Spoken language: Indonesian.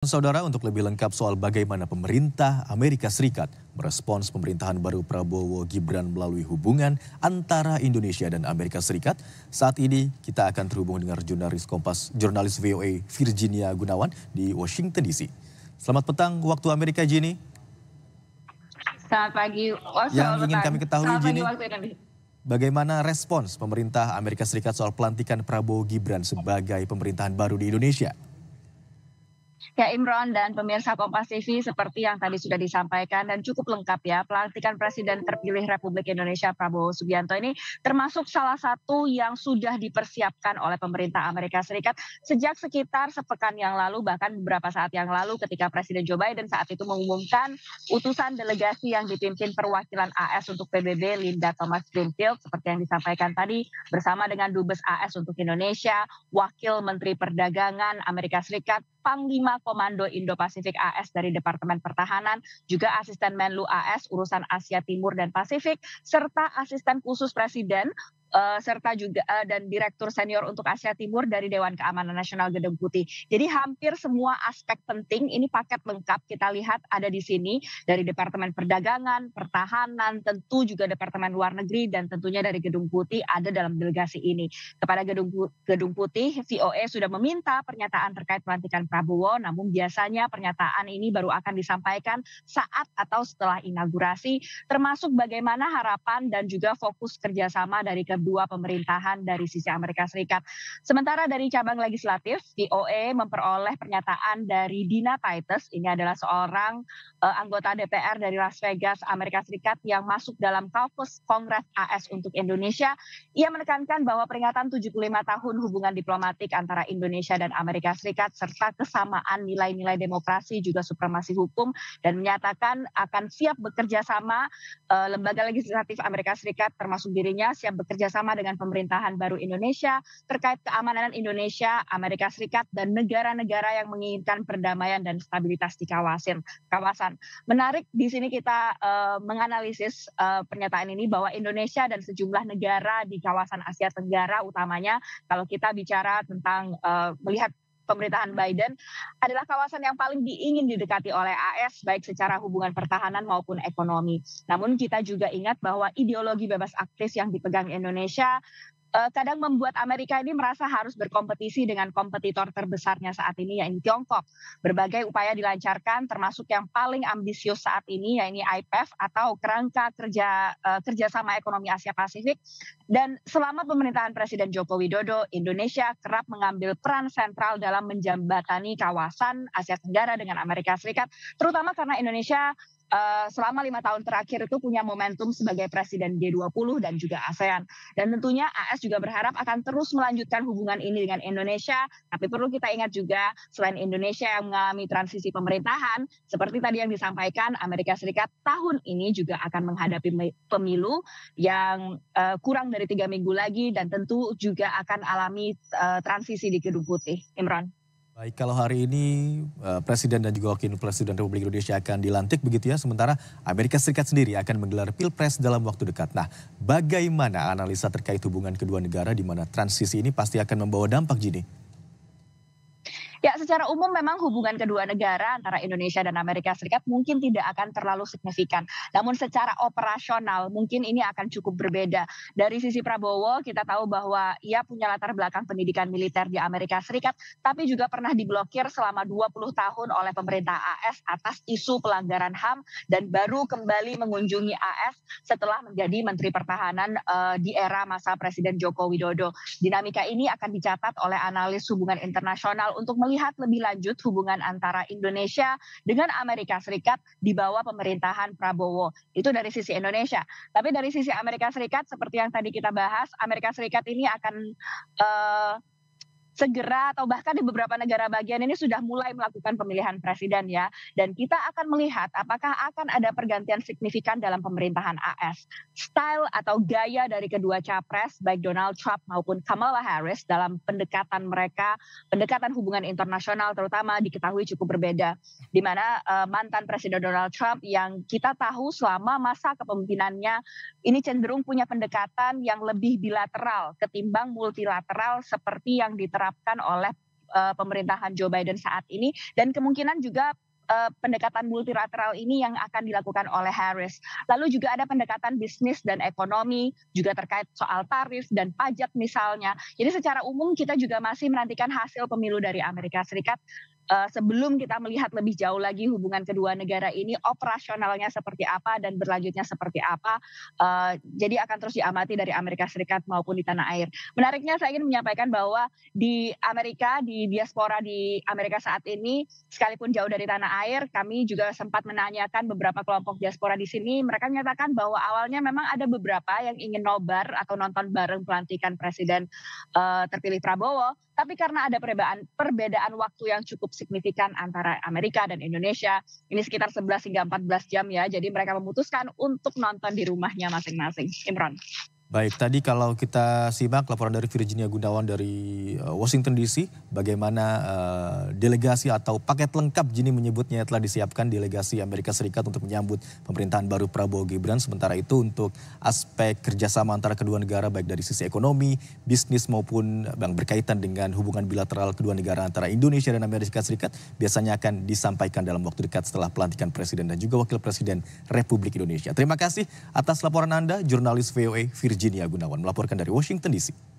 Saudara, untuk lebih lengkap soal bagaimana pemerintah Amerika Serikat merespons pemerintahan baru Prabowo Gibran melalui hubungan antara Indonesia dan Amerika Serikat, saat ini kita akan terhubung dengan jurnalis Kompas, jurnalis VOA Virginia Gunawan di Washington DC. Selamat petang waktu Amerika, Jini. Selamat pagi. Oh, Yang ingin petang. kami ketahui, Jini, bagaimana respons pemerintah Amerika Serikat soal pelantikan Prabowo Gibran sebagai pemerintahan baru di Indonesia? Ya Imron dan pemirsa Kompas TV seperti yang tadi sudah disampaikan dan cukup lengkap ya pelantikan Presiden terpilih Republik Indonesia Prabowo Subianto ini termasuk salah satu yang sudah dipersiapkan oleh pemerintah Amerika Serikat sejak sekitar sepekan yang lalu bahkan beberapa saat yang lalu ketika Presiden Joe Biden saat itu mengumumkan utusan delegasi yang dipimpin perwakilan AS untuk PBB Linda Thomas Greenfield seperti yang disampaikan tadi bersama dengan Dubes AS untuk Indonesia, Wakil Menteri Perdagangan Amerika Serikat Panglima Komando Indo-Pasifik AS dari Departemen Pertahanan, juga Asisten Menlu AS urusan Asia Timur dan Pasifik, serta Asisten Khusus Presiden uh, serta juga uh, dan direktur senior untuk Asia Timur dari Dewan Keamanan Nasional Gedung Putih. Jadi hampir semua aspek penting ini paket lengkap kita lihat ada di sini dari Departemen Perdagangan, Pertahanan, tentu juga Departemen Luar Negeri dan tentunya dari Gedung Putih ada dalam delegasi ini. Kepada Gedung Gedung Putih, VOA e sudah meminta pernyataan terkait pelantikan Prabowo, namun biasanya pernyataan ini baru akan disampaikan saat atau setelah inaugurasi, termasuk bagaimana harapan dan juga fokus kerjasama dari ke kedua pemerintahan dari sisi Amerika Serikat. Sementara dari cabang legislatif, DOE memperoleh pernyataan dari Dina Titus, ini adalah seorang uh, anggota DPR dari Las Vegas, Amerika Serikat yang masuk dalam kaukus Kongres AS untuk Indonesia. Ia menekankan bahwa peringatan 75 tahun hubungan diplomatik antara Indonesia dan Amerika Serikat serta kesamaan nilai-nilai demokrasi juga supremasi hukum dan menyatakan akan siap bekerja sama uh, lembaga legislatif Amerika Serikat termasuk dirinya siap bekerja kerjasama dengan pemerintahan baru Indonesia terkait keamanan Indonesia, Amerika Serikat, dan negara-negara yang menginginkan perdamaian dan stabilitas di kawasan. kawasan. Menarik di sini kita uh, menganalisis uh, pernyataan ini bahwa Indonesia dan sejumlah negara di kawasan Asia Tenggara utamanya kalau kita bicara tentang uh, melihat pemerintahan Biden adalah kawasan yang paling diingin didekati oleh AS baik secara hubungan pertahanan maupun ekonomi. Namun kita juga ingat bahwa ideologi bebas aktif yang dipegang Indonesia Eh, kadang membuat Amerika ini merasa harus berkompetisi dengan kompetitor terbesarnya saat ini yaitu Tiongkok. Berbagai upaya dilancarkan termasuk yang paling ambisius saat ini yaitu IPEF atau kerangka kerja eh, kerjasama ekonomi Asia Pasifik dan selama pemerintahan Presiden Joko Widodo Indonesia kerap mengambil peran sentral dalam menjembatani kawasan Asia Tenggara dengan Amerika Serikat terutama karena Indonesia uh, selama lima tahun terakhir itu punya momentum sebagai presiden G20 dan juga ASEAN. Dan tentunya AS juga berharap akan terus melanjutkan hubungan ini dengan Indonesia. Tapi perlu kita ingat juga selain Indonesia yang mengalami transisi pemerintahan, seperti tadi yang disampaikan Amerika Serikat tahun ini juga akan menghadapi pemilu yang uh, kurang dari tiga minggu lagi dan tentu juga akan alami uh, transisi di Gedung Putih. Imron. Baik, kalau hari ini eh, Presiden dan juga Wakil Presiden Republik Indonesia akan dilantik begitu ya, sementara Amerika Serikat sendiri akan menggelar Pilpres dalam waktu dekat. Nah, bagaimana analisa terkait hubungan kedua negara di mana transisi ini pasti akan membawa dampak, Jini? Ya, secara umum memang hubungan kedua negara antara Indonesia dan Amerika Serikat mungkin tidak akan terlalu signifikan. Namun secara operasional mungkin ini akan cukup berbeda. Dari sisi Prabowo kita tahu bahwa ia punya latar belakang pendidikan militer di Amerika Serikat, tapi juga pernah diblokir selama 20 tahun oleh pemerintah AS atas isu pelanggaran HAM dan baru kembali mengunjungi AS setelah menjadi Menteri Pertahanan uh, di era masa Presiden Joko Widodo. Dinamika ini akan dicatat oleh analis hubungan internasional untuk melihat melihat lebih lanjut hubungan antara Indonesia dengan Amerika Serikat di bawah pemerintahan Prabowo. Itu dari sisi Indonesia. Tapi dari sisi Amerika Serikat seperti yang tadi kita bahas, Amerika Serikat ini akan uh, segera atau bahkan di beberapa negara bagian ini sudah mulai melakukan pemilihan presiden ya. Dan kita akan melihat apakah akan ada pergantian signifikan dalam pemerintahan AS. Style atau gaya dari kedua capres baik Donald Trump maupun Kamala Harris dalam pendekatan mereka, pendekatan hubungan internasional terutama diketahui cukup berbeda. Di mana uh, mantan Presiden Donald Trump yang kita tahu selama masa kepemimpinannya ini cenderung punya pendekatan yang lebih bilateral ketimbang multilateral seperti yang diterapkan diterapkan oleh uh, pemerintahan Joe Biden saat ini dan kemungkinan juga uh, pendekatan multilateral ini yang akan dilakukan oleh Harris. Lalu juga ada pendekatan bisnis dan ekonomi, juga terkait soal tarif dan pajak misalnya. Jadi secara umum kita juga masih menantikan hasil pemilu dari Amerika Serikat uh, sebelum kita melihat lebih jauh lagi hubungan kedua negara ini operasionalnya seperti apa dan berlanjutnya seperti apa. Uh, jadi akan terus diamati dari Amerika Serikat maupun di tanah air. Menariknya saya ingin menyampaikan bahwa di Amerika, di diaspora di Amerika saat ini, sekalipun jauh dari tanah air, kami juga sempat menanyakan beberapa kelompok diaspora di sini. Mereka menyatakan bahwa awalnya memang ada beberapa yang ingin nobar atau nonton bareng pelantikan Presiden uh, terpilih Prabowo, tapi karena ada perbedaan, perbedaan waktu yang cukup signifikan antara Amerika dan Indonesia. Ini sekitar 11 hingga 14 jam ya. Jadi mereka memutuskan untuk nonton di rumahnya masing-masing. Imron. Baik, tadi kalau kita simak laporan dari Virginia Gunawan dari eh, Washington DC, bagaimana uh, delegasi atau paket lengkap Jini menyebutnya telah disiapkan delegasi Amerika Serikat untuk menyambut pemerintahan baru Prabowo Gibran. Sementara itu untuk aspek kerjasama antara kedua negara baik dari sisi ekonomi, bisnis maupun yang berkaitan dengan hubungan bilateral kedua negara antara Indonesia dan Amerika Serikat biasanya akan disampaikan dalam waktu dekat setelah pelantikan Presiden dan juga Wakil Presiden Republik Indonesia. Terima kasih atas laporan Anda, jurnalis VOA Virginia. Virginia Gunawan melaporkan dari Washington DC.